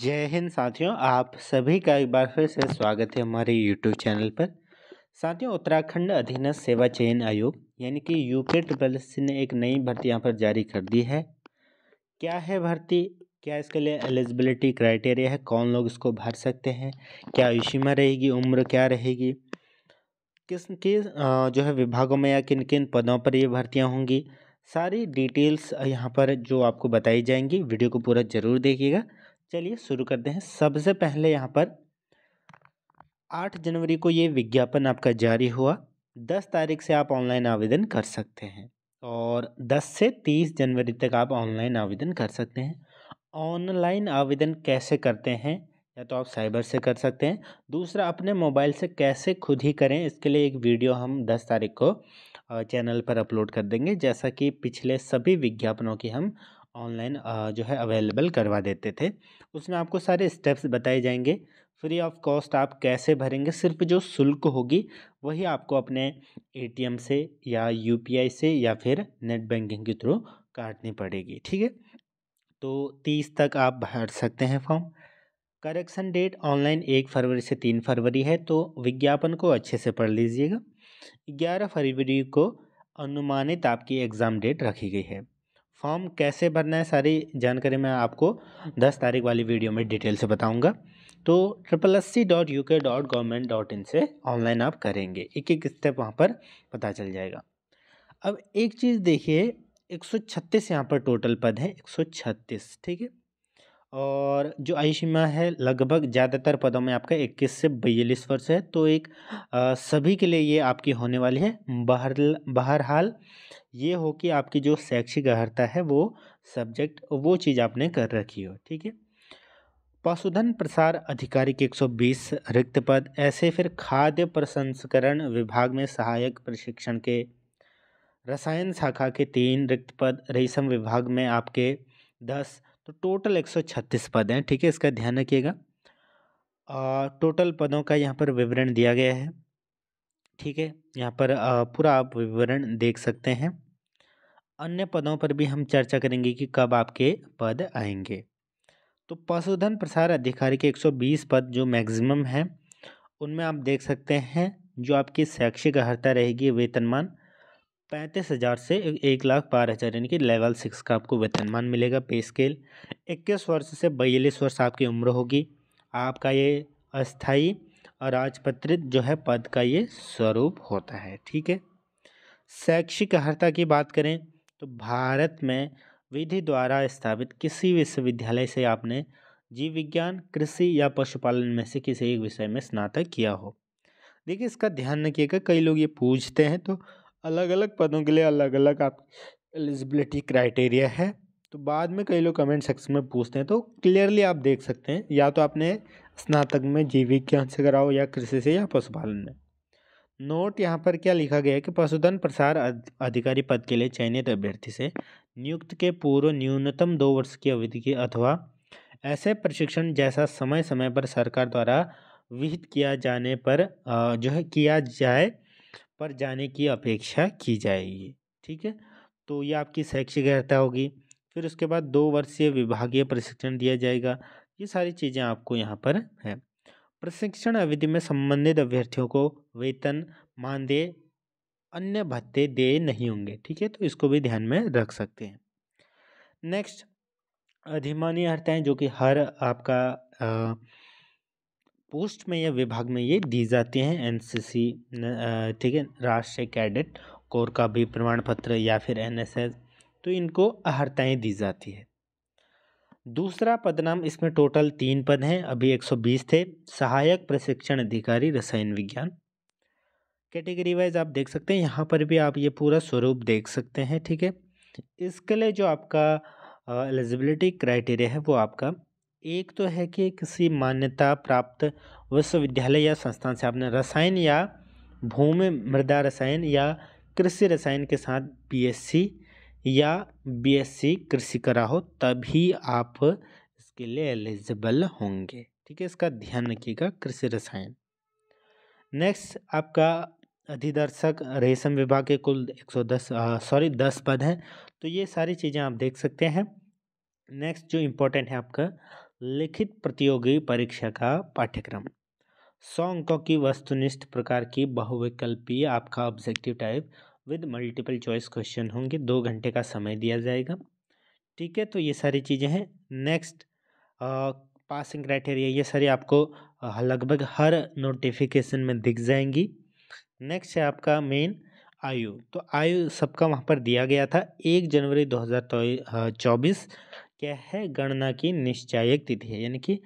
जय हिंद साथियों आप सभी का एक बार फिर से स्वागत है हमारे यूट्यूब चैनल पर साथियों उत्तराखंड अधीनस्थ सेवा चयन आयोग यानी कि यूपी ट्रिपल सी ने एक नई भर्ती यहाँ पर जारी कर दी है क्या है भर्ती क्या इसके लिए एलिजिबिलिटी क्राइटेरिया है कौन लोग इसको भर सकते हैं क्या आयुषीमा रहेगी उम्र क्या रहेगी किस किस जो है विभागों में या किन किन पदों पर ये भर्तियाँ होंगी सारी डिटेल्स यहाँ पर जो आपको बताई जाएंगी वीडियो को पूरा ज़रूर देखिएगा चलिए शुरू करते हैं सबसे पहले यहाँ पर आठ जनवरी को ये विज्ञापन आपका जारी हुआ दस तारीख से आप ऑनलाइन आवेदन कर सकते हैं और दस से तीस जनवरी तक आप ऑनलाइन आवेदन कर सकते हैं ऑनलाइन आवेदन कैसे करते हैं या तो आप साइबर से कर सकते हैं दूसरा अपने मोबाइल से कैसे खुद ही करें इसके लिए एक वीडियो हम दस तारीख को चैनल पर अपलोड कर देंगे जैसा कि पिछले सभी विज्ञापनों की हम ऑनलाइन जो है अवेलेबल करवा देते थे उसमें आपको सारे स्टेप्स बताए जाएंगे फ्री ऑफ कॉस्ट आप कैसे भरेंगे सिर्फ जो शुल्क होगी वही आपको अपने एटीएम से या यूपीआई से या फिर नेट बैंकिंग के थ्रू काटनी पड़ेगी ठीक है तो तीस तक आप भर सकते हैं फॉर्म करेक्शन डेट ऑनलाइन एक फरवरी से तीन फरवरी है तो विज्ञापन को अच्छे से पढ़ लीजिएगा ग्यारह फरवरी को अनुमानित आपकी एग्ज़ाम डेट रखी गई है फॉर्म कैसे भरना है सारी जानकारी मैं आपको दस तारीख वाली वीडियो में डिटेल से बताऊंगा तो triple S C dot U K dot government dot in से ऑनलाइन आप करेंगे एक एक स्टेप वहाँ पर पता चल जाएगा अब एक चीज़ देखिए 136 यहाँ पर टोटल पद है 136 ठीक है और जो आयुषीमा है लगभग ज़्यादातर पदों में आपका 21 से बयालीस वर्ष है तो एक आ, सभी के लिए ये आपकी होने वाली है बहर बहरहाल ये हो कि आपकी जो शैक्षिक अर्हता है वो सब्जेक्ट वो चीज़ आपने कर रखी हो ठीक है पशुधन प्रसार अधिकारी के 120 रिक्त पद ऐसे फिर खाद्य प्रसंस्करण विभाग में सहायक प्रशिक्षण के रसायन शाखा के तीन रिक्त पद रेशम विभाग में आपके दस तो टोटल 136 पद हैं ठीक है इसका ध्यान रखिएगा टोटल पदों का यहाँ पर विवरण दिया गया है ठीक है यहाँ पर पूरा आप विवरण देख सकते हैं अन्य पदों पर भी हम चर्चा करेंगे कि कब आपके पद आएंगे तो पशुधन प्रसार अधिकारी के 120 पद जो मैक्सिमम हैं उनमें आप देख सकते हैं जो आपकी शैक्षिक अर्हता रहेगी वेतनमान पैंतीस हज़ार से एक लाख बारह हज़ार यानी कि लेवल सिक्स का आपको वेतनमान मिलेगा पे स्केल इक्कीस वर्ष से बयालीस वर्ष आपकी उम्र होगी आपका ये अस्थाई और राजपत्रित जो है पद का ये स्वरूप होता है ठीक है शैक्षिक अर्हता की बात करें तो भारत में विधि द्वारा स्थापित किसी विश्वविद्यालय से आपने जीव विज्ञान कृषि या पशुपालन में से किसी एक विषय में स्नातक किया हो देखिए इसका ध्यान रखिएगा कई लोग ये पूछते हैं तो अलग अलग पदों के लिए अलग अलग आप एलिजिबिलिटी क्राइटेरिया है तो बाद में कई लोग कमेंट सेक्शन में पूछते हैं तो क्लियरली आप देख सकते हैं या तो आपने स्नातक में जीव विज्ञान से कराओ या कृषि से या पशुपालन में नोट यहाँ पर क्या लिखा गया है कि पशुधन प्रसार अधिकारी पद के लिए चयनित अभ्यर्थी से नियुक्त के पूर्व न्यूनतम दो वर्ष की अवधि की अथवा ऐसे प्रशिक्षण जैसा समय समय पर सरकार द्वारा विहित किया जाने पर जो है किया जाए पर जाने की अपेक्षा की जाएगी ठीक है तो ये आपकी शैक्षिक अर्थता होगी फिर उसके बाद दो वर्षीय विभागीय प्रशिक्षण दिया जाएगा ये सारी चीज़ें आपको यहाँ पर हैं प्रशिक्षण अवधि में संबंधित अभ्यर्थियों को वेतन मानदेय अन्य भत्ते देय नहीं होंगे ठीक है तो इसको भी ध्यान में रख सकते हैं नेक्स्ट अधिमानी हड़ताएँ जो कि हर आपका आ, पोस्ट में या विभाग में ये दी जाती हैं एनसीसी ठीक है राष्ट्रीय कैडेट कोर का भी प्रमाण पत्र या फिर एनएसएस तो इनको अर्ताएँ दी जाती है दूसरा पदनाम इसमें टोटल तीन पद हैं अभी 120 थे सहायक प्रशिक्षण अधिकारी रसायन विज्ञान कैटेगरी वाइज आप देख सकते हैं यहाँ पर भी आप ये पूरा स्वरूप देख सकते हैं ठीक है इसके लिए जो आपका एलिजिबिलिटी क्राइटेरिया है वो आपका एक तो है कि किसी मान्यता प्राप्त विश्वविद्यालय या संस्थान से आपने रसायन या भूमि मृदा रसायन या कृषि रसायन के साथ बीएससी या बीएससी कृषि करा हो तभी आप इसके लिए एलिजिबल होंगे ठीक है इसका ध्यान रखिएगा कृषि रसायन नेक्स्ट आपका अधिदर्शक रेशम विभाग के कुल 110 सॉरी 10 पद हैं तो ये सारी चीज़ें आप देख सकते हैं नेक्स्ट जो इम्पोर्टेंट है आपका लिखित प्रतियोगी परीक्षा का पाठ्यक्रम सौ अंकों की वस्तुनिष्ठ प्रकार की बहुविकल्पीय आपका objective type with multiple choice question होंगे दो घंटे का समय दिया जाएगा ठीक है तो ये सारी चीज़ें हैं नेक्स्ट पासिंग क्राइटेरिया ये सारी आपको लगभग हर नोटिफिकेशन में दिख जाएंगी नेक्स्ट है आपका मेन आयु तो आयु सबका वहाँ पर दिया गया था एक जनवरी दो हज़ार तो, चौबीस क्या है गणना की निश्चायक तिथि है यानी कि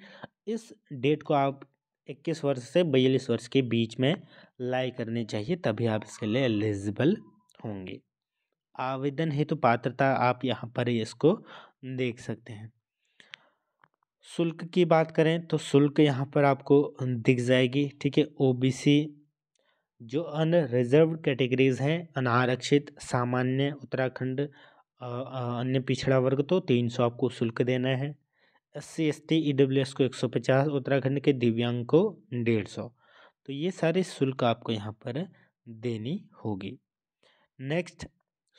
इस डेट को आप इक्कीस वर्ष से बयालीस वर्ष के बीच में लाई करनी चाहिए तभी आप इसके लिए एलिजिबल होंगे आवेदन हेतु तो पात्रता आप यहाँ पर इसको देख सकते हैं शुल्क की बात करें तो शुल्क यहाँ पर आपको दिख जाएगी ठीक है ओबीसी जो अनरिजर्व कैटेगरीज हैं अनारक्षित सामान्य उत्तराखंड अन्य पिछड़ा वर्ग तो तीन सौ आपको शुल्क देना है S C S T E W S को एक सौ पचास उत्तराखंड के दिव्यांग को डेढ़ सौ तो ये सारे शुल्क आपको यहाँ पर देनी होगी नेक्स्ट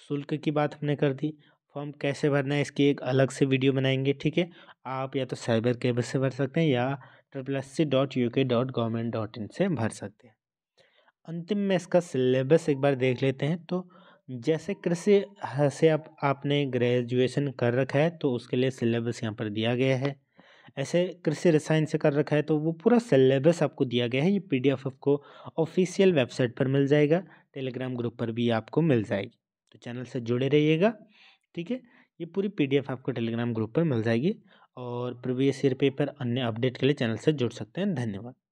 शुल्क की बात हमने कर दी फॉर्म कैसे भरना है इसकी एक अलग से वीडियो बनाएंगे ठीक है आप या तो साइबर कैब से भर सकते हैं या triple S C dot U K dot government dot in से भर सकते हैं अंतिम में इसका सिलेबस एक बार देख लेते हैं तो जैसे कृषि हाँ, से आप आपने ग्रेजुएशन कर रखा है तो उसके लिए सिलेबस यहाँ पर दिया गया है ऐसे कृषि रसायन से कर रखा है तो वो पूरा सिलेबस आपको दिया गया है ये पीडीएफ आपको ऑफिशियल वेबसाइट पर मिल जाएगा टेलीग्राम ग्रुप पर भी आपको मिल जाएगी तो चैनल से जुड़े रहिएगा ठीक है ये पूरी पीडीएफ आपको टेलीग्राम ग्रुप पर मिल जाएगी और प्रीवियस ईयर पेपर अन्य अपडेट के लिए चैनल से जुड़ सकते हैं धन्यवाद